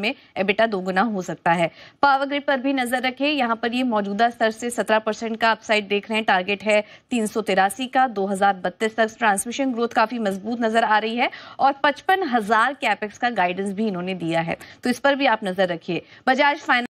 में एबिटा दोगुना हो सकता है पावर ग्रिड पर भी नजर रखें यहां पर ये मौजूदा स्तर से 17 परसेंट का अपसाइड देख रहे हैं टारगेट है तीन का दो तक ट्रांसमिशन ग्रोथ काफी मजबूत नजर आ रही है और पचपन हजार कैपेक्स का गाइडेंस भी इन्होंने दिया है तो इस पर भी आप नजर रखिए बजाज फाइनेंस